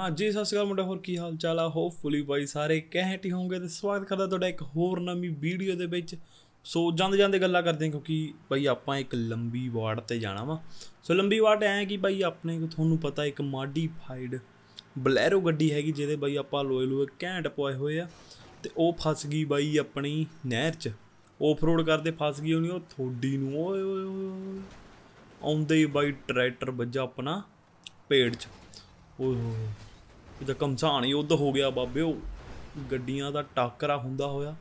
ਹਾਂ ਜੀ ਸਤਿ ਸ਼੍ਰੀ ਅਕਾਲ ਮੁੰਡਾ ਹੋਰ ਕੀ ਹਾਲ ਚਾਲ ਆ ਹੋਪਫੁਲੀ ਬਾਈ ਸਾਰੇ ਕਹਿਟ ਹੀ ਹੋਵੋਗੇ ਤੇ ਸਵਾਗਤ ਕਰਦਾ ਤੁਹਾਡਾ ਇੱਕ ਹੋਰ ਨਵੀਂ ਵੀਡੀਓ ਦੇ ਵਿੱਚ ਸੋ ਜਾਂਦੇ ਜਾਂਦੇ ਗੱਲਾਂ ਕਰਦੇ ਹਾਂ ਕਿਉਂਕਿ ਬਾਈ ਆਪਾਂ ਇੱਕ ਲੰਬੀ ਵਾਰਡ ਤੇ ਜਾਣਾ ਵਾ ਸੋ ਲੰਬੀ ਵਾਰਡ ਐ ਕਿ ਬਾਈ ਆਪਣੇ ਤੁਹਾਨੂੰ ਪਤਾ ਇੱਕ ਮੋਡੀਫਾਈਡ ਬਲੈਰੋ ਗੱਡੀ ਹੈਗੀ ਜਿਹਦੇ ਬਾਈ ਆਪਾਂ ਲੋਏ ਲੋਏ ਘੈਂਟ ਪੋਏ ਹੋਏ ਆ ਤੇ ਉਹ ਫਸ ਗਈ ਬਾਈ ਆਪਣੀ ਨਹਿਰ 'ਚ ਆਫ ਰੋਡ ਕਰਦੇ ਫਸ ਗਈ ਹੋਣੀ ਉਹ ਥੋੜੀ ਨੂੰ ਓਏ ਓਏ ਓਏ ਆਉਂਦੇ ਬਾਈ ਟਰੈਕਟਰ ਵੱਜਾ ਆਪਣਾ ਪੇੜ 'ਚ ਓਏ ਹੋਏ ਜਿੱਦਾਂ ਕਮਸਾਨ ਯੁੱਧ ਹੋ ਗਿਆ ਬਾਬਿਓ ਗੱਡੀਆਂ ਦਾ ਟੱਕਰਾ ਹੁੰਦਾ ਹੋਇਆ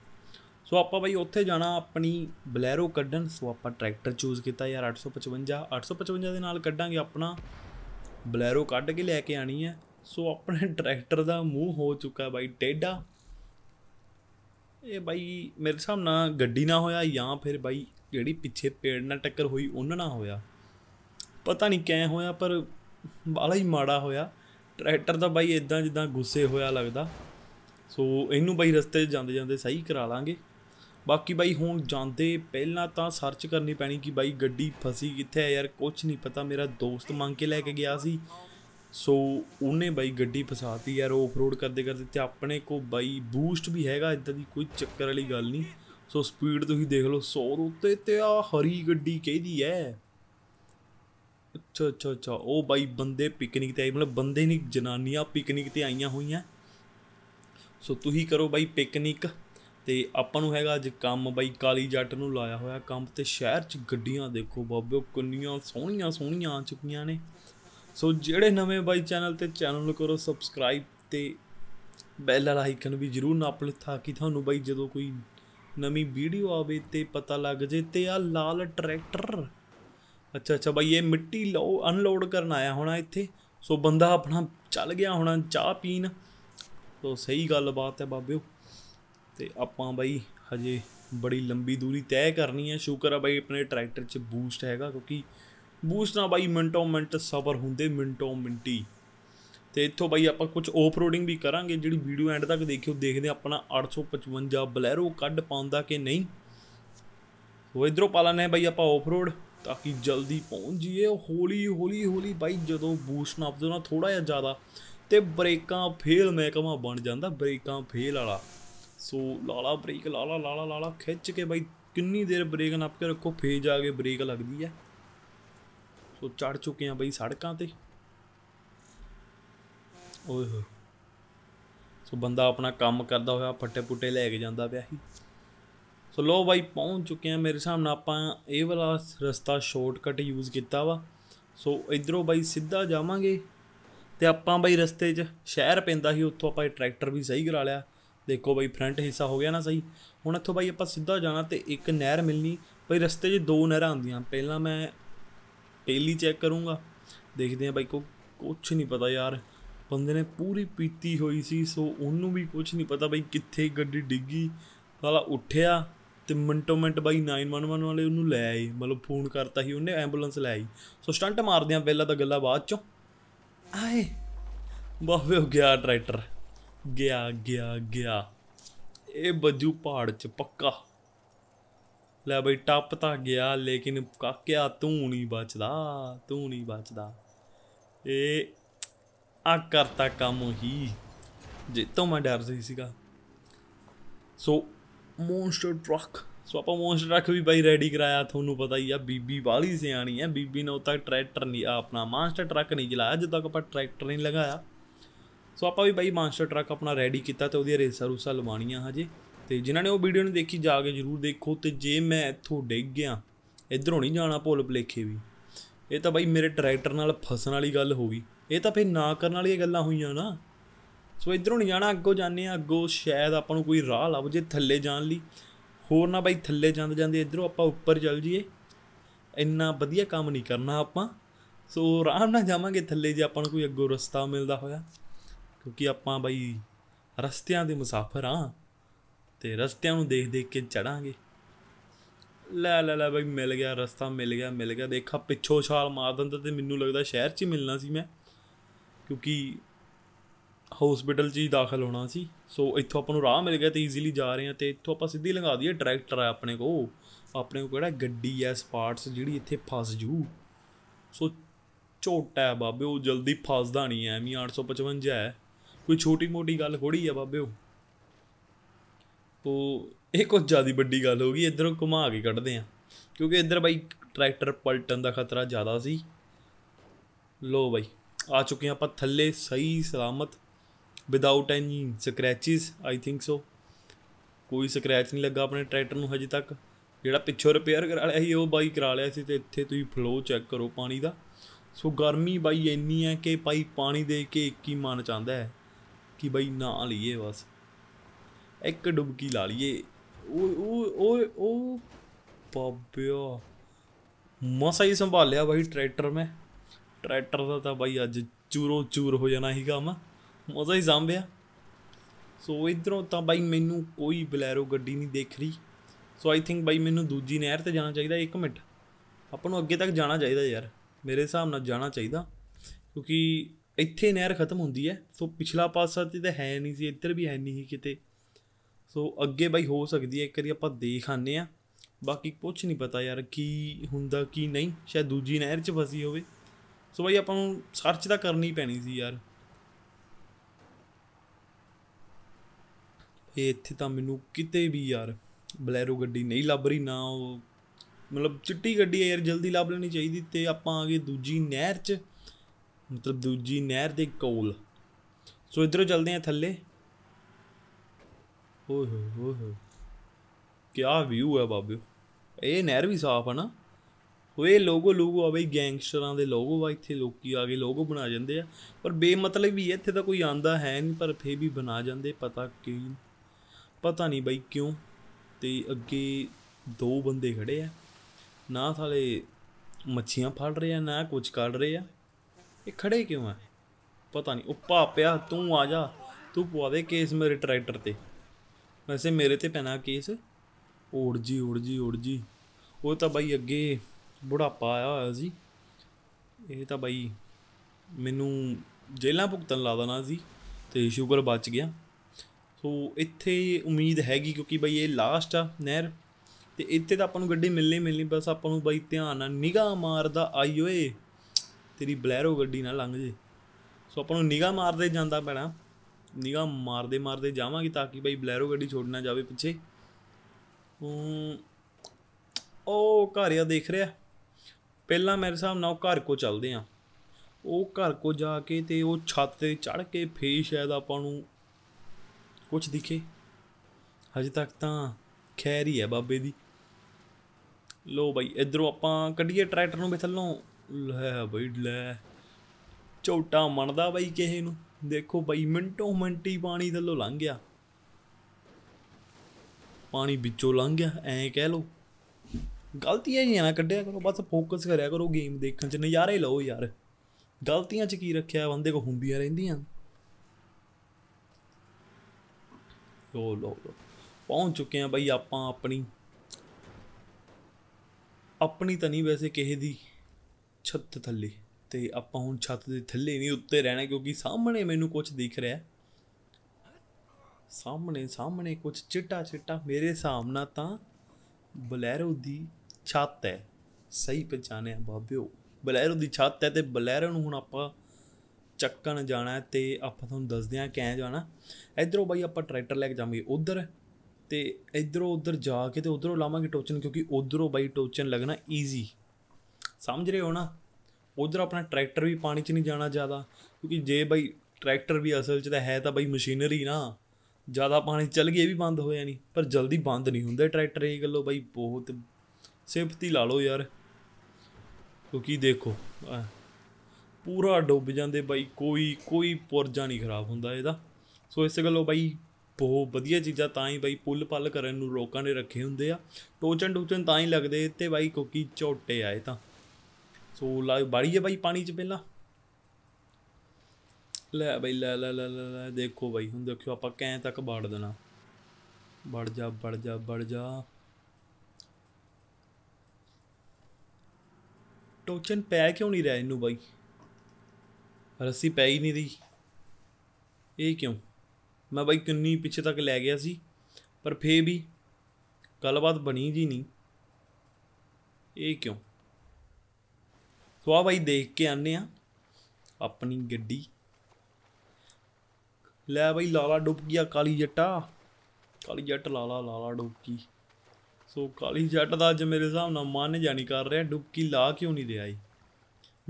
ਸੋ ਆਪਾਂ ਬਾਈ ਉੱਥੇ ਜਾਣਾ ਆਪਣੀ ਬਲੈਰੋ ਕੱਢਣ ਸੋ ਆਪਾਂ ਟਰੈਕਟਰ ਚੂਜ਼ ਕੀਤਾ ਯਾਰ 855 855 ਦੇ ਨਾਲ ਕੱਢਾਂਗੇ ਆਪਣਾ ਬਲੈਰੋ ਕੱਢ ਕੇ ਲੈ ਕੇ ਆਣੀ ਹੈ ਸੋ ਆਪਣੇ ਟਰੈਕਟਰ ਦਾ ਮੂੰਹ ਹੋ ਚੁੱਕਾ ਬਾਈ ਟੇਡਾ ਇਹ ਬਾਈ ਮੇਰੇ ਹਿਸਾਬ ਨਾਲ ਗੱਡੀ ਨਾ ਹੋਇਆ ਜਾਂ ਫਿਰ ਬਾਈ ਜਿਹੜੀ ਪਿੱਛੇ ਪੇੜ ਨਾਲ ਟੱਕਰ ਹੋਈ ਉਹਨਾਂ ਨਾਲ ਹੋਇਆ ਪਤਾ ਨਹੀਂ ਕਿਵੇਂ ਹੋਇਆ ਪਰ ਬਾਲਾ ਹੀ ਮਾੜਾ ਹੋਇਆ ਟਰੈਕਟਰ ਤਾਂ ਬਾਈ ਇਦਾਂ ਜਿੱਦਾਂ ਗੁੱਸੇ ਹੋਇਆ ਲੱਗਦਾ ਸੋ ਇਹਨੂੰ ਬਾਈ ਰਸਤੇ ਜਾਂਦੇ ਜਾਂਦੇ ਸਹੀ ਕਰਾ ਲਾਂਗੇ ਬਾਕੀ ਬਾਈ ਹੁਣ ਜਾਂਦੇ ਪਹਿਲਾਂ ਤਾਂ ਸਰਚ ਕਰਨੀ ਪੈਣੀ ਕਿ ਬਾਈ ਗੱਡੀ ਫਸੀ ਕਿੱਥੇ ਹੈ ਯਾਰ ਕੁਝ ਨਹੀਂ ਪਤਾ ਮੇਰਾ ਦੋਸਤ ਮੰਗ ਕੇ ਲੈ ਕੇ ਗਿਆ ਸੀ ਸੋ ਉਹਨੇ ਬਾਈ ਗੱਡੀ ਫਸਾਤੀ ਯਾਰ ਆਫ ਰੋਡ ਕਰਦੇ ਕਰਦੇ ਤੇ ਆਪਣੇ ਕੋ ਬਾਈ ਬੂਸਟ ਵੀ ਹੈਗਾ ਇਦਾਂ ਦੀ ਕੋਈ ਚੱਕਰ ਵਾਲੀ ਗੱਲ ਨਹੀਂ ਸੋ ਸਪੀਡ ਤੁਸੀਂ ਦੇਖ ਲਓ 100 ਦੇ ਉੱਤੇ ਤੇ ਆ ਹਰੀ ਗੱਡੀ ਕਿਹਦੀ ਐ ਅੱਛਾ ਅੱਛਾ ਅੱਛਾ ਉਹ ਬਾਈ ਬੰਦੇ ਪਿਕਨਿਕ ਤੇ ਆਈ ਮਤਲਬ ਬੰਦੇ ਨਹੀਂ ਜਨਾਨੀਆਂ ਪਿਕਨਿਕ ਤੇ ਆਈਆਂ ਹੋਈਆਂ ਸੋ ਤੁਸੀਂ ਕਰੋ ਬਾਈ ਪਿਕਨਿਕ ਤੇ ਆਪਾਂ ਨੂੰ ਹੈਗਾ ਅੱਜ ਕੰਮ ਬਾਈ ਕਾਲੀ ਜੱਟ ਨੂੰ ਲਾਇਆ ਹੋਇਆ ਕੰਮ ਤੇ ਸ਼ਹਿਰ 'ਚ ਗੱਡੀਆਂ ਦੇਖੋ ਬਾਬਿਓ ਕਿੰਨੀਆਂ ਸੋਹਣੀਆਂ ਸੋਹਣੀਆਂ ਆ ਚੁੱਕੀਆਂ ਨੇ ਸੋ ਜਿਹੜੇ ਨਵੇਂ ਬਾਈ ਚੈਨਲ ਤੇ ਚੈਨਲ ਨੂੰ ਕਰੋ ਸਬਸਕ੍ਰਾਈਬ ਤੇ ਬੈਲ ਵਾਲਾ ਆਈਕਨ ਵੀ ਜਰੂਰ ਨਾਪ ਲਓ ਤਾਂ ਕਿ ਤੁਹਾਨੂੰ ਬਾਈ ਜਦੋਂ ਕੋਈ ਨਵੀਂ ਵੀਡੀਓ ਆਵੇ ਤੇ ਪਤਾ ਲੱਗ ਜੇ ਤੇ ਆ ਲਾਲ ਟਰੈਕਟਰ ਅੱਛਾ ਅੱਛਾ ਬਾਈ ਇਹ ਮਿੱਟੀ ਲੋ ਅਨਲੋਡ ਕਰਨ ਆਇਆ ਹੋਣਾ ਇੱਥੇ ਸੋ ਬੰਦਾ ਆਪਣਾ ਚੱਲ ਗਿਆ ਹੋਣਾ ਚਾਹ ਪੀਣ ਸੋ ਸਹੀ ਗੱਲ ਬਾਤ ਹੈ ਬਾਬਿਓ ਤੇ ਆਪਾਂ ਬਾਈ ਹਜੇ ਬੜੀ ਲੰਬੀ ਦੂਰੀ ਤੈਅ ਕਰਨੀ ਹੈ ਸ਼ੁਕਰ ਹੈ ਬਾਈ ਆਪਣੇ ਟਰੈਕਟਰ 'ਚ ਬੂਸਟ ਹੈਗਾ ਕਿਉਂਕਿ ਬੂਸਟ ਨਾਲ ਬਾਈ ਮਿੰਟੋ ਮਿੰਟ ਸਬਰ ਹੁੰਦੇ ਮਿੰਟੋ ਮਿੰਟੀ ਤੇ ਇੱਥੋਂ ਬਾਈ ਆਪਾਂ ਕੁਝ ਆਫਰੋਡਿੰਗ ਵੀ ਕਰਾਂਗੇ ਜਿਹੜੀ ਵੀਡੀਓ ਐਂਡ ਤੱਕ ਦੇਖਿਓ ਦੇਖਦੇ ਆਪਣਾ 855 ਬਲੈਰੋ ਕੱਢ ਪਾਉਂਦਾ ਕਿ ਨਹੀਂ ਉਹ ਇਧਰੋਂ ਪਾਲਣਾ ਹੈ ਬਾਈ ਆਪਾਂ ਆਫਰੋਡ ਤਾਂ ਕਿ ਜਲਦੀ ਪਹੁੰਚ ਜਾਈਏ ਹੌਲੀ ਹੌਲੀ ਹੌਲੀ ਬਾਈ ਜਦੋਂ ਬੂਸਟ ਨਾ ਦੇ ਨਾਲ ਥੋੜਾ ਜਿਹਾ ਜ਼ਿਆਦਾ ਤੇ ਬ੍ਰੇਕਾਂ ਫੇਲ ਮੈਂ ਕਹਾਂ ਬਣ ਜਾਂਦਾ ਬ੍ਰੇਕਾਂ ਫੇਲ ਵਾਲਾ ਸੋ ਲਾਲਾ ਬ੍ਰੇਕ ਲਾਲਾ ਲਾਲਾ ਲਾਲਾ ਖਿੱਚ ਕੇ ਬਾਈ ਕਿੰਨੀ ਦੇਰ ਬ੍ਰੇਕ ਨਾ ਕੇ ਰੱਖੋ ਫੇਰ ਜਾ ਕੇ ਬ੍ਰੇਕ ਲੱਗਦੀ ਹੈ ਸੋ ਚੜ ਚੁੱਕੇ ਆ ਬਾਈ ਸੜਕਾਂ ਤੇ ਓਏ ਹੋ ਸੋ ਬੰਦਾ ਆਪਣਾ ਕੰਮ ਕਰਦਾ ਹੋਇਆ ਫੱਟੇ ਪੁੱਟੇ ਲੈ ਕੇ ਜਾਂਦਾ ਪਿਆ ਸੀ ਸੋ ਲੋ ਬਾਈ ਪਹੁੰਚ ਚੁੱਕੇ ਆ ਮੇਰੇ ਹਿਸਾਬ ਨਾਲ ਆਪਾਂ ਇਹ ਵਾਲਾ ਰਸਤਾ ਸ਼ਾਰਟਕਟ ਯੂਜ਼ ਕੀਤਾ ਵਾ ਸੋ ਇਧਰੋਂ ਬਾਈ ਸਿੱਧਾ ਜਾਵਾਂਗੇ ਤੇ ਆਪਾਂ ਬਾਈ ਰਸਤੇ 'ਚ ਸ਼ਹਿਰ ਪੈਂਦਾ ਸੀ ਉੱਥੋਂ ਆਪਾਂ ਇਹ ਟਰੈਕਟਰ ਵੀ ਸਹੀ ਕਰਾ ਲਿਆ ਦੇਖੋ ਬਾਈ ਫਰੰਟ ਹਿੱਸਾ ਹੋ ਗਿਆ ਨਾ ਸਹੀ ਹੁਣ ਇੱਥੋਂ ਬਾਈ ਆਪਾਂ ਸਿੱਧਾ ਜਾਣਾ ਤੇ ਇੱਕ ਨਹਿਰ ਮਿਲਣੀ ਬਾਈ ਰਸਤੇ 'ਚ ਦੋ ਨਹਿਰਾਂ ਆਉਂਦੀਆਂ ਪਹਿਲਾਂ ਮੈਂ ਪਹਿਲੀ ਚੈੱਕ ਕਰੂੰਗਾ ਦੇਖਦੇ ਆ ਬਾਈ ਕੋ ਕੁਝ ਨਹੀਂ ਪਤਾ ਯਾਰ ਬੰਦੇ ਨੇ ਪੂਰੀ ਪੀਤੀ ਹੋਈ ਸੀ ਸੋ ਉਹਨੂੰ ਵੀ ਕੁਝ ਨਹੀਂ ਪਤਾ ਬਾਈ ਕਿੱਥੇ ਗੱਡੀ ਡਿੱਗੀ ਸਾਲਾ ਉੱਠਿਆ ਤੇ ਮਿੰਟੋ ਮਿੰਟ ਬਾਈ 911 ਵਾਲੇ ਉਹਨੂੰ ਲੈ ਆਏ ਮਤਲਬ ਫੋਨ ਕਰਤਾ ਸੀ ਉਹਨੇ ਐਂਬੂਲੈਂਸ ਲੈ ਆਈ ਸੋ ਸਟੰਟ ਮਾਰਦੇ ਆ ਪਹਿਲਾਂ ਤਾਂ ਗੱਲਾਂ ਬਾਅਦ ਚੋਂ ਆਏ ਬਾਹਵੇ ਹੋ ਗਿਆ ਟਰੈਕਟਰ ਗਿਆ ਗਿਆ ਗਿਆ ਇਹ ਬੱਜੂ ਪਹਾੜ ਚ ਪੱਕਾ ਲੈ ਬਈ ਟੱਪ ਤਾਂ ਗਿਆ ਲੇਕਿਨ ਕਾਕਿਆ ਤੂੰ ਨਹੀਂ ਬਚਦਾ ਤੂੰ ਨਹੀਂ ਬਚਦਾ ਇਹ ਆ ਕਰਤਾ ਕੰਮ ਹੀ ਜੇ ਤੋਂ ਮੈਂ ਡਰ ਰਹੀ ਸੀਗਾ ਸੋ ਮੌਨਸਟਰ ਟਰੱਕ ਸੋ ਆਪਾਂ ਮੌਨਸਟਰ ਟਰੱਕ ਵੀ ਬਾਈ ਰੈਡੀ ਕਰਾਇਆ ਤੁਹਾਨੂੰ ਪਤਾ ਹੀ ਆ ਬੀਬੀ ਬਾਲੀ ਸਿਆਣੀ ਆ ਬੀਬੀ ਨੇ ਤੱਕ ਟਰੈਕਟਰ ਨਹੀਂ ਆਪਣਾ ਮੌਨਸਟਰ ਟਰੱਕ ਨਹੀਂ ਚਲਾਇਆ ਜਦੋਂ ਤੱਕ ਆਪਾਂ ਟਰੈਕਟਰ ਨਹੀਂ ਲਗਾਇਆ ਸੋ ਆਪਾਂ ਵੀ ਬਾਈ ਮਾਸਟਰ ਟਰੱਕ ਆਪਣਾ ਰੈਡੀ ਕੀਤਾ ਤੇ ਉਹਦੀਆਂ ਰੇਸਾਂ ਰੂਸਾਂ ਲਵਾਣੀਆਂ ਹਜੇ ਤੇ ਜਿਨ੍ਹਾਂ ਨੇ ਉਹ ਵੀਡੀਓ ਨੂੰ ਦੇਖੀ ਜਾ ਕੇ ਜਰੂਰ ਦੇਖੋ ਤੇ ਜੇ ਮੈਂ ਇੱਥੋਂ ਡਿੱਗ ਗਿਆ ਇਧਰੋਂ ਨਹੀਂ ਜਾਣਾ ਭੁੱਲ ਭਲੇਖੇ ਵੀ ਇਹ ਤਾਂ ਬਾਈ ਮੇਰੇ ਟਰੈਕਟਰ ਨਾਲ ਫਸਣ ਵਾਲੀ ਗੱਲ ਹੋ ਗਈ ਇਹ ਤਾਂ ਫੇ ਨਾ ਕਰਨ ਵਾਲੀਆਂ ਗੱਲਾਂ ਹੋਈਆਂ ਨਾ ਸੋ ਇਧਰੋਂ ਨਹੀਂ ਜਾਣਾ ਅੱਗੋਂ ਜਾਣੇ ਆ ਅੱਗੋਂ ਸ਼ਾਇਦ ਆਪਾਂ ਨੂੰ ਕੋਈ ਰਾਹ ਲੱਭ ਜੇ ਥੱਲੇ ਜਾਣ ਲਈ ਹੋਰ ਨਾ ਬਾਈ ਥੱਲੇ ਜਾਂਦੇ ਜਾਂਦੇ ਇਧਰੋਂ ਆਪਾਂ ਉੱਪਰ ਚੱਲ ਜਾਈਏ ਇੰਨਾ ਵਧੀਆ ਕੰਮ ਨਹੀਂ ਕਰਨਾ ਆਪਾਂ ਸੋ ਆਰਾਮ ਨਾਲ ਜਾਵਾਂਗੇ ਥੱਲੇ ਜੇ ਆਪਾਂ ਨੂੰ ਕੋਈ ਅੱਗੋਂ ਰਸਤਾ ਮਿਲਦਾ ਹੋਇਆ ਕਿਉਂਕਿ ਆਪਾਂ ਬਾਈ ਰਸਤਿਆਂ ਦੇ ਮੁਸਾਫਰ ਆ ਤੇ ਰਸਤਿਆਂ ਨੂੰ ਦੇਖ ਦੇਖ ਕੇ ਚੜਾਂਗੇ ਲੈ ਲੈ ਲੈ ਬਾਈ ਮਿਲ ਗਿਆ ਰਸਤਾ ਮਿਲ ਗਿਆ ਮਿਲ ਗਿਆ ਦੇਖਾ ਪਿੱਛੋਂ ਛਾਲ ਮਾਰ ਦਿੰਦਾ ਤੇ ਮੈਨੂੰ ਲੱਗਦਾ ਸ਼ਹਿਰ 'ਚ ਹੀ ਮਿਲਣਾ ਸੀ ਮੈਂ ਕਿਉਂਕਿ ਹਸਪੀਟਲ 'ਚ ਹੀ ਦਾਖਲ ਹੋਣਾ ਸੀ ਸੋ ਇੱਥੋਂ ਆਪਾਂ ਨੂੰ ਰਾਹ ਮਿਲ ਗਿਆ ਤੇ ਈਜ਼ੀਲੀ ਜਾ ਰਹੇ ਹਾਂ ਤੇ ਇੱਥੋਂ ਆਪਾਂ ਸਿੱਧੀ ਲੰਘਾ ਦਈਏ ਟਰੈਕਟਰ ਆ ਆਪਣੇ ਕੋ ਆਪਣੇ ਕੋ ਕਿਹੜਾ ਗੱਡੀ ਐ ਸਪਾਰਟਸ ਜਿਹੜੀ ਇੱਥੇ ਫਸ ਜੂ ਸੋ ਛੋਟਾ ਬਾਬੇ ਉਹ ਜਲਦੀ ਫਸਦਾ ਨਹੀਂ ਐ ਐਮੀ 855 ਐ ਕੋਈ ਛੋਟੀ ਮੋਟੀ ਗੱਲ ਥੋੜੀ ਐ ਬਾਬੇ ਉਹ ਉਹ ਇਹ ਕੁਝ ਜ਼ਿਆਦਾ ਵੱਡੀ ਗੱਲ ਹੋ ਗਈ ਇਧਰੋਂ ਘੁਮਾ ਕੇ ਕੱਢਦੇ ਆ ਕਿਉਂਕਿ ਇਧਰ ਬਾਈ ਟਰੈਕਟਰ ਪਲਟਣ ਦਾ ਖਤਰਾ ਜ਼ਿਆਦਾ ਸੀ ਲੋ ਬਾਈ ਆ ਚੁੱਕੇ ਆਪਾਂ ਥੱਲੇ ਸਹੀ ਸਲਾਮਤ without any scratches I think so ਕੋਈ ਸਕ੍ਰੈਚ ਨਹੀਂ ਲੱਗਾ ਆਪਣੇ ਟਰੈਕਟਰ ਨੂੰ ਹਜੇ ਤੱਕ ਜਿਹੜਾ ਪਿੱਛੋਂ ਰਿਪੇਅਰ ਕਰਾ ਲਿਆ ਸੀ ਉਹ ਬਾਈ ਕਰਾ ਲਿਆ ਸੀ ਤੇ ਇੱਥੇ ਤੁਸੀਂ ਫਲੋ ਚੈੱਕ ਕਰੋ ਪਾਣੀ ਦਾ ਸੋ ਗਰਮੀ ਬਾਈ ਇੰਨੀ ਹੈ ਕਿ ਪਾਈ ਪਾਣੀ ਦੇ ਕੇ ਇੱਕ ਹੀ ਮਨ ਚਾਹੁੰਦਾ ਹੈ ਕਿ ਬਾਈ ਨਾ ਲਈਏ ਬਸ ਇੱਕ ਡੁਬਕੀ ਲਾ ਲਈਏ ਉਹ ਉਹ ਉਹ ਉਹ ਬਾਬਿਆ ਮਸਾ ਹੀ ਸੰਭਾਲਿਆ ਬਾਈ ਟਰੈਕਟਰ ਮੈਂ ਟਰੈਕਟਰ ਦਾ ਤਾਂ ਬਾਈ ਅੱਜ ਚੂਰੋ ਚੂਰ ਹੋ ਜਾਣਾ ਹੀ ਕੰਮ ਮਜ਼ਾ ਹੀ ਜ਼ਾਂਬਿਆ ਸੋ ਇਧਰੋਂ ਤਾਂ ਬਾਈ ਮੈਨੂੰ ਕੋਈ ਬਲੈਰੋ ਗੱਡੀ ਨਹੀਂ ਦੇਖ ਰਹੀ ਸੋ ਆਈ ਥਿੰਕ ਬਾਈ ਮੈਨੂੰ ਦੂਜੀ ਨਹਿਰ ਤੇ ਜਾਣਾ ਚਾਹੀਦਾ 1 ਮਿੰਟ ਆਪਾਂ ਨੂੰ ਅੱਗੇ ਤੱਕ ਜਾਣਾ ਚਾਹੀਦਾ ਯਾਰ ਮੇਰੇ ਹਿਸਾਬ ਨਾਲ ਜਾਣਾ ਚਾਹੀਦਾ ਕਿਉਂਕਿ ਇੱਥੇ ਨਹਿਰ ਖਤਮ ਹੁੰਦੀ ਹੈ ਸੋ ਪਿਛਲਾ ਪਾਸਾ ਤੇ ਤਾਂ ਹੈ ਨਹੀਂ ਸੀ ਇੱਧਰ ਵੀ ਹੈ ਨਹੀਂ ਕਿਤੇ ਸੋ ਅੱਗੇ ਬਾਈ ਹੋ ਸਕਦੀ ਹੈ ਇੱਕ ਵਾਰੀ ਆਪਾਂ ਦੇਖ ਆਨੇ ਆ ਬਾਕੀ ਕੁਝ ਨਹੀਂ ਪਤਾ ਯਾਰ ਕੀ ਹੁੰਦਾ ਕੀ ਨਹੀਂ ਸ਼ਾਇਦ ਦੂਜੀ ਨਹਿਰ 'ਚ ਫਸੀ ਹੋਵੇ ਸੋ ਬਾਈ ਆਪਾਂ ਨੂੰ ਸਰਚ ਤਾਂ ਕਰਨੀ ਪੈਣੀ ਸੀ ਯਾਰ ਕਿ ਇੱਥੇ ਤਾਂ ਮੈਨੂੰ ਕਿਤੇ ਵੀ ਯਾਰ ਬਲੈਰੋ ਗੱਡੀ ਨਹੀਂ ਲੱਭ ਰਹੀ ਨਾ ਉਹ ਮਤਲਬ ਚਿੱਟੀ ਗੱਡੀ ਹੈ ਯਾਰ ਜਲਦੀ ਲੱਭ ਲੈਣੀ ਚਾਹੀਦੀ ਤੇ ਆਪਾਂ ਆਗੇ ਦੂਜੀ ਨਹਿਰ 'ਚ ਮਤਲਬ ਦੂਜੀ ਨਹਿਰ ਦੇ ਕੋਲ ਸੋ ਇਧਰੋਂ ਚੱਲਦੇ ਆ ਥੱਲੇ ਓਏ ਹੋਏ ਹੋਏ ਹੋਏ ਕੀ ਵਿਊ ਹੈ ਬਾਬਿਓ ਇਹ ਨਹਿਰ ਵੀ ਸਾਫ਼ ਹੈ ਨਾ ਹੋਏ ਲੋਗੋ ਲੋਗੋ ਆ ਬਈ ਗੈਂਗਸਟਰਾਂ ਦੇ ਲੋਗੋ ਆ ਇੱਥੇ ਲੋਕੀ ਆ ਕੇ ਲੋਗੋ ਬਣਾ ਜਾਂਦੇ ਆ ਪਰ ਬੇਮਤਲਬ ਹੀ ਇੱਥੇ ਤਾਂ ਕੋਈ ਆਂਦਾ ਹੈ ਨਹੀਂ ਪਰ ਫੇਰ ਵੀ ਬਣਾ ਜਾਂਦੇ ਪਤਾ ਕੀ ਪਤਾ ਨਹੀਂ ਬਾਈ ਕਿਉਂ ਤੇ ਅੱਗੇ ਦੋ ਬੰਦੇ ਖੜੇ ਆ ਨਾ ਥਾਲੇ ਮੱਛੀਆਂ ਫੜ ਰਹੇ ਆ ਨਾ ਕੁਝ ਕੱਢ ਰਹੇ ਆ ਇਹ ਖੜੇ ਕਿਉਂ ਆ ਪਤਾ ਨਹੀਂ ਉਹ ਪਾਪਿਆ ਤੂੰ ਆ ਜਾ ਤੂੰ ਪਵਾ ਦੇ ਕੇਸ ਮੇਰੇ ਟਰੈਕਟਰ ਤੇ ਵੈਸੇ ਮੇਰੇ ਤੇ ਪੈਣਾ ਕੇਸ ਓੜ ਜੀ ਓੜ ਜੀ ਓੜ ਜੀ ਉਹ ਤਾਂ ਬਾਈ ਅੱਗੇ ਬੁਢਾਪਾ ਆਇਆ ਹੋਇਆ ਸੀ ਇਹ ਤਾਂ ਬਾਈ ਮੈਨੂੰ ਜੇਲਾਂ ਭੁਗਤਣ ਲਾ ਨਾ ਸੀ ਤੇ ਸ਼ੂਗਰ ਬਚ ਗਿਆ ਸੋ ਇੱਥੇ ਉਮੀਦ ਹੈਗੀ ਕਿਉਂਕਿ ਬਈ ਇਹ ਲਾਸਟ ਆ ਨਹਿਰ ਤੇ ਇੱਥੇ ਤਾਂ ਆਪਾਂ ਨੂੰ ਗੱਡੀ ਮਿਲਣੀ ਮਿਲਣੀ ਬਸ ਆਪਾਂ ਨੂੰ ਬਈ ਧਿਆਨ ਨਾਲ ਨਿਗਾਹ ਮਾਰਦਾ ਆਈ ਓਏ ਤੇਰੀ ਬਲੈਰੋ ਗੱਡੀ ਨਾ ਲੰਘ ਜੇ ਸੋ ਆਪਾਂ ਨੂੰ ਨਿਗਾਹ ਮਾਰਦੇ ਜਾਂਦਾ ਪੈਣਾ ਨਿਗਾਹ ਮਾਰਦੇ ਮਾਰਦੇ ਜਾਵਾਂਗੇ ਤਾਂ ਕਿ ਬਈ ਬਲੈਰੋ ਗੱਡੀ ਛੋੜ ਨਾ ਜਾਵੇ ਪਿੱਛੇ ਉਹ ਘਰ ਆ ਦੇਖ ਰਿਹਾ ਪਹਿਲਾਂ ਮੇਰੇ ਸਾਹਿਬ ਨਾਲ ਉਹ ਘਰ ਕੋ ਚੱਲਦੇ ਆ ਉਹ ਘਰ ਕੋ ਜਾ ਕੇ ਤੇ ਉਹ ਛੱਤ ਤੇ ਚੜ ਕੇ ਫੇਰ ਸ਼ਾਇਦ ਆਪਾਂ ਨੂੰ ਕੁਝ ਦਿਖੇ ਹਜੇ ਤੱਕ ਤਾਂ ਖੈਰ ਹੀ ਹੈ ਬਾਬੇ ਦੀ ਲੋ ਬਾਈ ਇਧਰੋਂ ਆਪਾਂ ਕੱਢੀਏ ਟਰੈਕਟਰ ਨੂੰ ਬਿਥਲੋਂ ਲੈ ਬਈ ਲੈ ਝੋਟਾ ਮੰਨਦਾ ਬਾਈ ਕਿਸੇ ਨੂੰ ਦੇਖੋ ਬਾਈ ਮਿੰਟੋ ਮਿੰਟੀ ਪਾਣੀ ਥੱਲੋਂ ਲੰਘ ਗਿਆ ਪਾਣੀ ਵਿੱਚੋਂ ਲੰਘ ਗਿਆ ਐਂ ਕਹਿ ਲੋ ਗਲਤੀਆਂ ਹੀ ਨਾ ਕੱਢਿਆ ਕਰੋ ਬਸ ਫੋਕਸ ਕਰਿਆ ਕਰੋ ਗੇਮ ਦੇਖਣ 'ਚ ਨਜ਼ਾਰੇ ਲਓ ਯਾਰ ਗਲਤੀਆਂ 'ਚ ਕੀ ਰੱਖਿਆ ਬੰਦੇ ਕੋ ਹੁੰਦੀਆਂ ਰਹਿੰਦੀਆਂ ਲੋ ਲੋ ਲੋ ਪਹੁੰਚ ਚੁੱਕੇ ਆ ਬਈ ਆਪਾਂ ਆਪਣੀ ਆਪਣੀ ਤਾਂ ਨਹੀਂ ਵੈਸੇ ਕਿਸੇ ਦੀ ਛੱਤ ਥੱਲੇ ਤੇ ਆਪਾਂ ਹੁਣ ਛੱਤ ਦੇ ਥੱਲੇ ਨਹੀਂ ਉੱਤੇ ਰਹਿਣਾ ਕਿਉਂਕਿ ਸਾਹਮਣੇ ਮੈਨੂੰ ਕੁਝ ਦਿਖ ਰਿਹਾ ਸਾਹਮਣੇ ਸਾਹਮਣੇ ਕੁਝ ਚਿੱਟਾ ਚਿੱਟਾ ਮੇਰੇ ਸਾਹਮਣਾ ਤਾਂ ਬਲੈਰੋ ਦੀ ਛੱਤ ਹੈ ਸਹੀ ਪਛਾਣਿਆ ਬਾਬਿਓ ਬਲੈਰੋ ਦੀ ਛੱਤ ਹੈ ਤੇ ਬਲੈਰੋ ਨੂੰ ਹੁਣ ਆਪਾਂ ਚੱਕਣ ਜਾਣਾ ਤੇ ਆਪਾਂ ਤੁਹਾਨੂੰ ਦੱਸਦੇ ਆਂ ਕਿਵੇਂ ਜਾਣਾ ਇਧਰੋਂ ਬਾਈ ਆਪਾਂ ਟਰੈਕਟਰ ਲੈ ਕੇ ਜਾਵਾਂਗੇ ਉਧਰ ਤੇ ਇਧਰੋਂ ਉਧਰ ਜਾ ਕੇ ਤੇ ਉਧਰੋਂ ਲਾਵਾਂਗੇ ਟੋਚਨ ਕਿਉਂਕਿ ਉਧਰੋਂ ਬਾਈ ਟੋਚਨ ਲੱਗਣਾ ਈਜ਼ੀ ਸਮਝ ਰਹੇ ਹੋ ਨਾ ਉਧਰ ਆਪਣਾ ਟਰੈਕਟਰ ਵੀ ਪਾਣੀ 'ਚ ਨਹੀਂ ਜਾਣਾ ਜ਼ਿਆਦਾ ਕਿਉਂਕਿ ਜੇ ਬਾਈ ਟਰੈਕਟਰ ਵੀ ਅਸਲ 'ਚ ਤਾਂ ਹੈ ਤਾਂ ਬਾਈ ਮਸ਼ੀਨਰੀ ਨਾ ਜ਼ਿਆਦਾ ਪਾਣੀ ਚੱਲ ਗਈ ਇਹ ਵੀ ਬੰਦ ਹੋ ਜਾਣੀ ਪਰ ਜਲਦੀ ਬੰਦ ਨਹੀਂ ਹੁੰਦਾ ਟਰੈਕਟਰ ਇਹ ਗੱਲੋਂ ਬਾਈ ਬਹੁਤ ਸੇਫਤੀ ਲਾ ਲਓ ਯਾਰ ਕਿਉਂਕਿ ਦੇਖੋ ਪੂਰਾ ਡੁੱਬ ਜਾਂਦੇ ਬਾਈ ਕੋਈ ਕੋਈ ਪੁਰਜਾ ਨਹੀਂ ਖਰਾਬ ਹੁੰਦਾ ਇਹਦਾ ਸੋ ਇਸੇ ਗੱਲੋਂ ਬਾਈ ਬਹੁਤ ਵਧੀਆ ਚੀਜ਼ਾਂ ਤਾਂ ਹੀ ਬਾਈ ਪੁੱਲ ਪੱਲ ਕਰਨ ਨੂੰ ਲੋਕਾਂ ਨੇ ਰੱਖੇ ਹੁੰਦੇ ਆ ਟੋਚਨ ਟੋਚਨ ਤਾਂ ਹੀ ਲੱਗਦੇ ਤੇ ਬਾਈ ਕਿਉਂਕਿ ਝੋਟੇ ਆਏ ਤਾਂ ਸੋ ਲਾ ਬਾੜੀ ਹੈ ਬਾਈ ਪਾਣੀ 'ਚ ਪਹਿਲਾਂ ਲੈ ਬਾਈ ਲੈ ਲੈ ਲੈ ਲੈ ਦੇਖੋ ਬਾਈ ਹੁਣ ਦੇਖਿਓ ਆਪਾਂ ਕੈਂ ਤੱਕ ਬਾੜ ਦੇਣਾ ਵੜ ਜਾ ਵੜ ਜਾ ਵੜ ਜਾ ਟੋਚਨ ਪੈ ਕਿਉਂ ਨਹੀਂ ਰਿਹਾ ਇਹਨੂੰ ਬਾਈ ਰੱਸੀ ਪੈ ਹੀ ਨਹੀਂ ਰਹੀ ਇਹ ਕਿਉਂ ਮੈਂ ਬਾਈ ਕਿੰਨੀ ਪਿੱਛੇ ਤੱਕ ਲੈ ਗਿਆ ਸੀ ਪਰ ਫੇ ਵੀ ਗੱਲਬਾਤ ਬਣੀ ਜੀ ਨਹੀਂ ਇਹ ਕਿਉਂ ਸੋ ਆ ਬਾਈ ਦੇਖ ਕੇ ਆਨੇ ਆ ਆਪਣੀ ਗੱਡੀ ਲੈ ਬਾਈ ਲਾਲਾ ਡੁੱਬ ਗਿਆ ਕਾਲੀ ਜੱਟਾ ਕਾਲੀ ਜੱਟ ਲਾਲਾ ਲਾਲਾ ਗਈ ਸੋ ਕਾਲੀ ਜੱਟ ਦਾ ਅੱਜ ਮੇਰੇ ਹਿਸਾਬ ਨਾਲ ਮਨ ਜਾਣੀ ਕਰ ਰਿਹਾ ਡੁੱਬਕੀ ਲਾ ਕਿਉਂ ਨਹੀਂ ਦੇ ਆਈ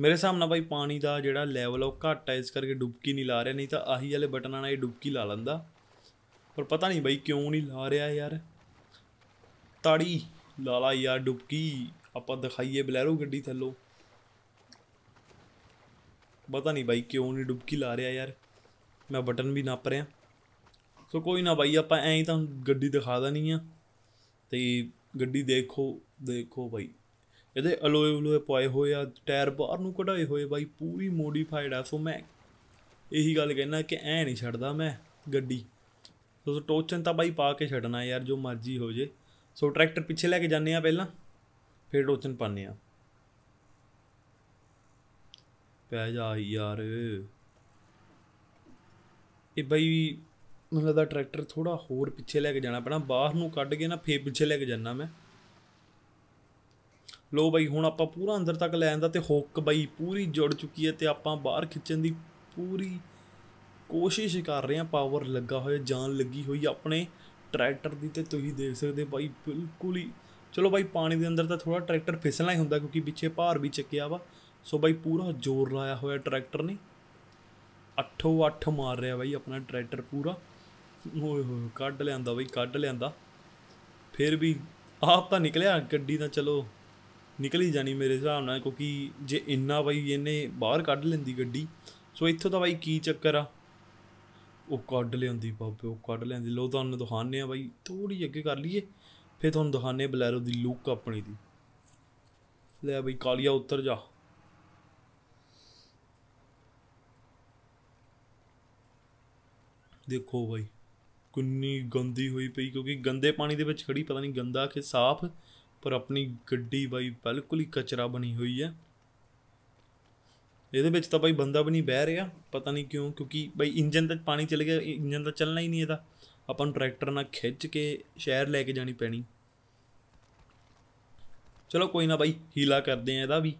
ਮੇਰੇ ਹਿਸਾਬ ਨਾਲ ਬਾਈ ਪਾਣੀ ਦਾ ਜਿਹੜਾ ਲੈਵਲ ਉਹ ਘੱਟ ਹੈ ਇਸ ਕਰਕੇ ਡੁਬਕੀ ਨਹੀਂ ਲਾ ਰਿਹਾ ਨਹੀਂ ਤਾਂ ਆਹੀ ਵਾਲੇ ਬਟਨਾਂ ਨਾਲ ਇਹ ਡੁਬਕੀ ਲਾ ਲੈਂਦਾ ਪਰ ਪਤਾ ਨਹੀਂ ਬਾਈ ਕਿਉਂ ਨਹੀਂ ਲਾ ਰਿਹਾ ਯਾਰ ਤਾੜੀ ਲਾਲਾ ਯਾਰ ਡੁਬਕੀ ਆਪਾਂ ਦਿਖਾਈਏ ਬਲੈਰੋ ਗੱਡੀ ਥੱਲੋਂ ਪਤਾ ਨਹੀਂ ਬਾਈ ਕਿਉਂ ਨਹੀਂ ਡੁਬਕੀ ਲਾ ਰਿਹਾ ਯਾਰ ਮੈਂ ਬਟਨ ਵੀ ਨਾਪ ਰਿਹਾ ਸੋ ਕੋਈ ਨਾ ਬਾਈ ਆਪਾਂ ਐਂ ਤਾਂ ਗੱਡੀ ਦਿਖਾ ਨਹੀਂ ਆ ਤੇ ਗੱਡੀ ਦੇਖੋ ਦੇਖੋ ਬਾਈ ਇਹਦੇ ਅਲੋਏ ਵਲੋਏ ਪਾਏ ਹੋਏ ਆ ਟਾਇਰ ਬਾਹਰ ਨੂੰ ਕਢਾਏ ਹੋਏ ਬਾਈ ਪੂਰੀ ਮੋਡੀਫਾਈਡ ਆ ਸੋ ਮੈਂ ਇਹੀ ਗੱਲ ਕਹਿਣਾ ਕਿ ਐ ਨਹੀਂ ਛੱਡਦਾ ਮੈਂ ਗੱਡੀ ਸੋ ਟੋਚਨ ਤਾਂ ਬਾਈ ਪਾ ਕੇ ਛੱਡਣਾ ਯਾਰ ਜੋ ਮਰਜ਼ੀ ਹੋ ਜੇ ਸੋ ਟਰੈਕਟਰ ਪਿੱਛੇ ਲੈ ਕੇ ਜਾਂਦੇ ਆ ਪਹਿਲਾਂ ਫਿਰ ਟੋਚਨ ਪਾਣੇ ਆ ਪੈ ਜਾ ਯਾਰ ਇਹ ਬਾਈ ਮੈਨੂੰ ਲੱਗਦਾ ਟਰੈਕਟਰ ਥੋੜਾ ਹੋਰ ਪਿੱਛੇ ਲੈ ਕੇ ਜਾਣਾ ਪੈਣਾ ਬਾਹਰ ਨੂੰ ਕੱਢ ਕੇ ਨਾ ਫੇਰ ਪਿੱਛੇ ਲੈ ਕੇ ਜਾਣਾ ਮੈਂ ਲੋ ਬਾਈ ਹੁਣ ਆਪਾਂ ਪੂਰਾ ਅੰਦਰ ਤੱਕ ਲੈ ਜਾਂਦਾ ਤੇ ਹੁੱਕ ਬਾਈ ਪੂਰੀ ਜੁੜ ਚੁੱਕੀ ਹੈ ਤੇ ਆਪਾਂ ਬਾਹਰ ਖਿੱਚਣ ਦੀ ਪੂਰੀ ਕੋਸ਼ਿਸ਼ ਕਰ ਰਹੇ ਆ ਪਾਵਰ ਲੱਗਾ ਹੋਇਆ ਜਾਨ ਲੱਗੀ ਹੋਈ ਆਪਣੇ ਟਰੈਕਟਰ ਦੀ ਤੇ ਤੁਸੀਂ ਦੇਖ ਸਕਦੇ ਬਾਈ ਬਿਲਕੁਲ ਹੀ ਚਲੋ ਬਾਈ ਪਾਣੀ ਦੇ ਅੰਦਰ ਤਾਂ ਥੋੜਾ ਟਰੈਕਟਰ ਫਿਸਲਣਾ ਹੀ ਹੁੰਦਾ ਕਿਉਂਕਿ ਪਿੱਛੇ ਭਾਰ ਵੀ ਚੱਕਿਆ ਵਾ ਸੋ ਬਾਈ ਪੂਰਾ ਜ਼ੋਰ ਲਾਇਆ ਹੋਇਆ ਟਰੈਕਟਰ ਨੇ 8-8 ਮਾਰ ਰਿਹਾ ਬਾਈ ਆਪਣਾ ਟਰੈਕਟਰ ਪੂਰਾ ਓਏ ਹੋਏ ਕੱਢ ਲਿਆਂਦਾ ਬਾਈ ਕੱਢ ਲਿਆਂਦਾ ਫਿਰ ਵੀ ਆਪ ਤਾਂ ਨਿਕਲਿਆ ਗੱਡੀ ਤਾਂ ਚਲੋ ਨਿਕਲ ਹੀ ਜਾਣੀ ਮੇਰੇ ਹਿਸਾਬ ਨਾਲ ਕਿਉਂਕਿ ਜੇ ਇੰਨਾ ਬਾਈ ਇਹਨੇ ਬਾਹਰ ਕੱਢ ਲੈਂਦੀ ਗੱਡੀ ਸੋ ਇੱਥੋਂ ਤਾਂ ਬਾਈ ਕੀ ਚੱਕਰ ਆ ਉਹ ਕੱਢ ਲਿਆਉਂਦੀ ਬਾਬੇ ਉਹ ਕੱਢ ਲੈਂਦੀ ਲੋ ਤਾਂ ਤੁਹਾਨੂੰ ਦਿਖਾਣੇ ਆ ਬਾਈ ਥੋੜੀ ਅੱਗੇ ਕਰ ਲਈਏ ਫੇ ਤੁਹਾਨੂੰ ਦਿਖਾਣੇ ਬਲੈਰੋ ਦੀ ਲੁੱਕ ਆਪਣੀ ਦੀ ਲੈ ਬਈ ਕਾਲੀਆ ਉੱਤਰ ਜਾ ਦੇਖੋ ਬਾਈ ਕੁੰਨੀ ਗੰਦੀ ਹੋਈ ਪਈ ਕਿਉਂਕਿ ਗੰਦੇ ਪਾਣੀ ਦੇ ਵਿੱਚ ਖੜੀ ਪਤਾ ਨਹੀਂ ਗੰਦਾ ਕਿ ਸਾਫ਼ ਪਰ ਆਪਣੀ ਗੱਡੀ ਬਾਈ ਬਿਲਕੁਲ ਹੀ ਕਚਰਾ ਬਣੀ ਹੋਈ ਹੈ ਇਹਦੇ ਵਿੱਚ ਤਾਂ ਬਾਈ ਬੰਦਾ ਵੀ ਨਹੀਂ ਬਹਿ ਰਿਹਾ ਪਤਾ ਨਹੀਂ ਕਿਉਂ ਕਿਉਂਕਿ ਬਾਈ ਇੰਜਨ ਤਾਂ ਪਾਣੀ ਚਲ ਗਿਆ ਇੰਜਨ ਤਾਂ ਚੱਲਣਾ ਹੀ ਨਹੀਂ ਇਹਦਾ ਆਪਾਂ ਨੂੰ ਟਰੈਕਟਰ ਨਾਲ ਖਿੱਚ ਕੇ ਸ਼ਹਿਰ ਲੈ ਕੇ ਜਾਣੀ ਪੈਣੀ ਚਲੋ ਕੋਈ ਨਾ ਬਾਈ ਹੀਲਾ ਕਰਦੇ ਆ ਇਹਦਾ ਵੀ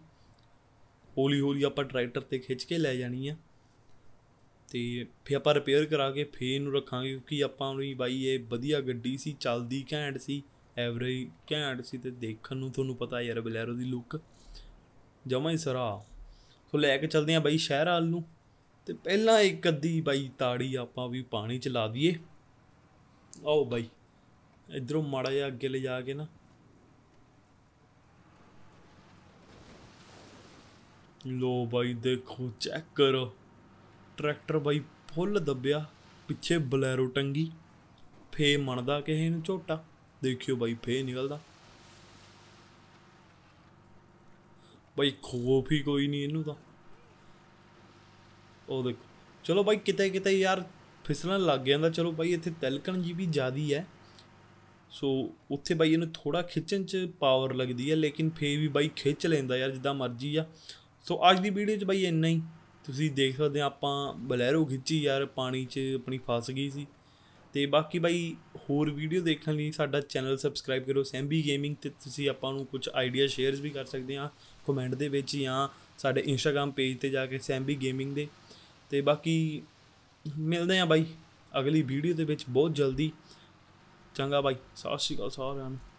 ਹੌਲੀ ਹੌਲੀ ਆਪਾਂ ਟਰੈਕਟਰ ਤੇ ਖਿੱਚ ਕੇ ਲੈ ਜਾਣੀ ਆ ਤੇ ਫੇ ਆਪਾਂ ਰਿਪੇਅਰ ਕਰਾ ਕੇ ਫੇਰ ਨੂੰ ਰੱਖਾਂਗੇ ਕਿਉਂਕਿ ਆਪਾਂ ਨੂੰ ਬਾਈ ਇਹ ਵਧੀਆ ਗੱਡੀ ਸੀ ਚੱਲਦੀ ਘੈਂਟ ਸੀ ਐਵਰੇਜ ਘੈਂਟ ਸੀ ਤੇ ਦੇਖਣ ਨੂੰ ਤੁਹਾਨੂੰ ਪਤਾ ਯਾਰ ਬਲੈਰੋ ਦੀ ਲੁੱਕ ਜਮਾ ਹੀ ਸਰਾ ਸੋ ਲੈ ਕੇ ਚਲਦੇ ਆ ਬਾਈ ਸ਼ਹਿਰ ਆਲ ਨੂੰ ਤੇ ਪਹਿਲਾਂ ਇੱਕ ਅੱਧੀ ਬਾਈ ਤਾੜੀ ਆਪਾਂ ਵੀ ਪਾਣੀ ਚ ਲਾ ਦਈਏ ਆਓ ਬਾਈ ਇਧਰੋਂ ਮਾੜਾ ਜਿਹਾ ਅੱਗੇ ਜਾ ਕੇ ਨਾ ਲੋ ਬਾਈ ਦੇਖੋ ਚੈੱਕ ਕਰੋ ਟਰੈਕਟਰ ਬਾਈ ਫੁੱਲ ਦੱਬਿਆ ਪਿੱਛੇ ਬਲੈਰੋ ਟੰਗੀ ਫੇ ਮਣਦਾ ਕਿਸੇ ਨੂੰ ਝੋਟਾ ਦੇਖਿਓ ਬਾਈ ਫੇ ਨਿਕਲਦਾ ਬਾਈ ਖੋਫ ਕੋਈ ਨਹੀਂ ਇਹਨੂੰ ਤਾਂ ਉਹ ਦੇਖ ਚਲੋ ਬਾਈ ਕਿਤੇ ਕਿਤੇ ਯਾਰ ਫਿਸਲਣ ਲੱਗ ਜਾਂਦਾ ਚਲੋ ਬਾਈ ਇੱਥੇ ਤਿਲਕਣ ਜੀ ਵੀ ਜ਼ਿਆਦੀ ਹੈ ਸੋ ਉੱਥੇ ਬਾਈ ਇਹਨੂੰ ਥੋੜਾ ਖਿੱਚਣ 'ਚ ਪਾਵਰ ਲੱਗਦੀ ਹੈ ਲੇਕਿਨ ਫੇ ਵੀ ਬਾਈ ਖਿੱਚ ਲੈਂਦਾ ਯਾਰ ਜਿੱਦਾਂ ਮਰਜ਼ੀ ਆ ਸੋ ਅੱਜ ਦੀ ਵੀਡੀਓ 'ਚ ਬਾਈ ਇੰਨਾ ਹੀ ਤੁਸੀਂ ਦੇਖ ਸਕਦੇ ਆਪਾਂ ਬਲੈਰੋ ਖਿੱਚੀ ਯਾਰ ਪਾਣੀ 'ਚ ਆਪਣੀ ਫਸ ਗਈ ਸੀ ਤੇ ਬਾਕੀ ਬਾਈ ਹੋਰ ਵੀਡੀਓ ਦੇਖਣ ਲਈ ਸਾਡਾ ਚੈਨਲ ਸਬਸਕ੍ਰਾਈਬ ਕਰੋ ਸੈਂਬੀ ਗੇਮਿੰਗ ਤੇ ਤੁਸੀਂ ਆਪਾਂ ਨੂੰ ਕੁਝ ਆਈਡੀਆ ਸ਼ੇਅਰਸ ਵੀ ਕਰ ਸਕਦੇ ਆ ਕਮੈਂਟ ਦੇ ਵਿੱਚ ਜਾਂ ਸਾਡੇ ਇੰਸਟਾਗ੍ਰam ਪੇਜ ਤੇ ਜਾ ਕੇ ਸੈਂਬੀ ਗੇਮਿੰਗ ਦੇ ਤੇ ਬਾਕੀ ਮਿਲਦੇ ਆ ਬਾਈ ਅਗਲੀ ਵੀਡੀਓ ਦੇ ਵਿੱਚ ਬਹੁਤ ਜਲਦੀ ਚੰਗਾ ਬਾਈ ਸਤਿ ਸ਼੍ਰੀ ਅਕਾਲ ਸਾਰਿਆਂ ਨੂੰ